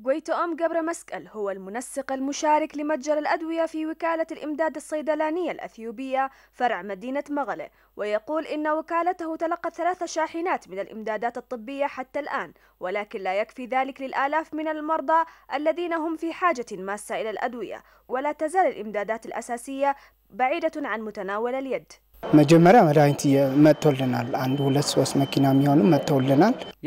جويتو أم جبر مسكل هو المنسق المشارك لمتجر الأدوية في وكالة الإمداد الصيدلانية الأثيوبية فرع مدينة مغلة ويقول إن وكالته تلقت ثلاث شاحنات من الإمدادات الطبية حتى الآن ولكن لا يكفي ذلك للآلاف من المرضى الذين هم في حاجة ماسة إلى الأدوية ولا تزال الإمدادات الأساسية بعيدة عن متناول اليد መጀመሪያ መድኃኒት መጥቶልናል። አንድ ሁለት ሶስት መኪና የሚሆኑ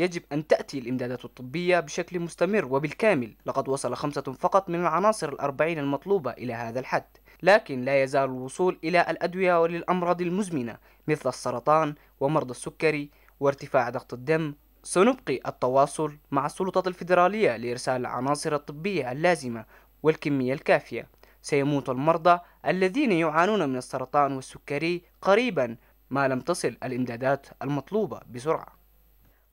يجب أن تأتي الإمدادات الطبية بشكل مستمر وبالكامل لقد وصل خمسة فقط من العناصر الأربعين المطلوبة إلى هذا الحد لكن لا يزال الوصول إلى الأدوية وللأمراض المزمنة مثل السرطان ومرضى السكري وارتفاع ضغط الدم سنبقي التواصل مع السلطات الفيدرالية لإرسال العناصر الطبية اللازمة والكمية الكافية سيموت المرضى الذين يعانون من السرطان والسكري قريبا ما لم تصل الإمدادات المطلوبة بسرعة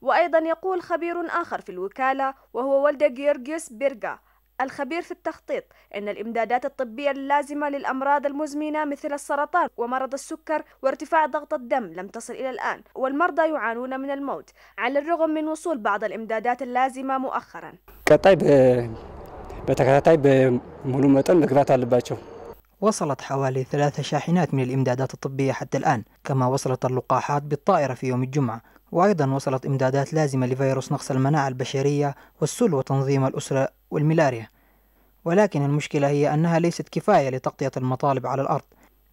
وأيضا يقول خبير آخر في الوكالة وهو والد جيورجيوس بيرغا الخبير في التخطيط أن الإمدادات الطبية اللازمة للأمراض المزمنة مثل السرطان ومرض السكر وارتفاع ضغط الدم لم تصل إلى الآن والمرضى يعانون من الموت على الرغم من وصول بعض الإمدادات اللازمة مؤخرا كطيب وصلت حوالي ثلاث شاحنات من الإمدادات الطبية حتى الآن كما وصلت اللقاحات بالطائرة في يوم الجمعة وأيضا وصلت إمدادات لازمة لفيروس نقص المناعة البشرية والسل وتنظيم الأسرة والملاريا ولكن المشكلة هي أنها ليست كفاية لتغطية المطالب على الأرض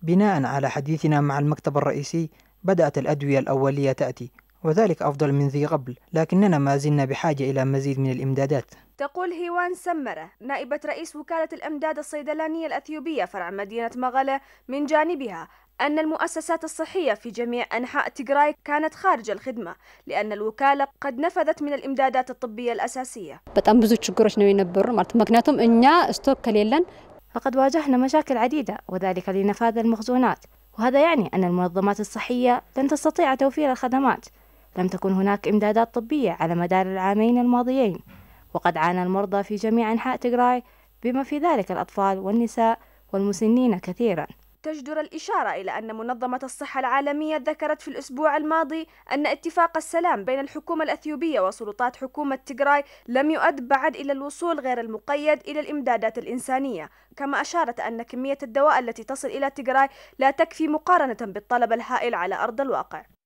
بناء على حديثنا مع المكتب الرئيسي بدأت الأدوية الأولية تأتي وذلك أفضل من ذي قبل لكننا ما زلنا بحاجة إلى مزيد من الإمدادات تقول هيوان سمرة نائبة رئيس وكالة الأمداد الصيدلانية الأثيوبية فرع مدينة مغلة من جانبها أن المؤسسات الصحية في جميع أنحاء تيغراي كانت خارج الخدمة لأن الوكالة قد نفذت من الإمدادات الطبية الأساسية بتأم بزو تشكروش مكناتهم إنيا استوك فقد واجهنا مشاكل عديدة وذلك لنفاذ المخزونات وهذا يعني أن المنظمات الصحية لن تستطيع توفير الخدمات لم تكن هناك إمدادات طبية على مدار العامين الماضيين وقد عانى المرضى في جميع أنحاء تجراي بما في ذلك الأطفال والنساء والمسنين كثيراً تجدر الإشارة إلى أن منظمة الصحة العالمية ذكرت في الأسبوع الماضي أن اتفاق السلام بين الحكومة الأثيوبية وسلطات حكومة تيغراي لم يؤد بعد إلى الوصول غير المقيد إلى الإمدادات الإنسانية، كما أشارت أن كمية الدواء التي تصل إلى تيغراي لا تكفي مقارنة بالطلب الهائل على أرض الواقع.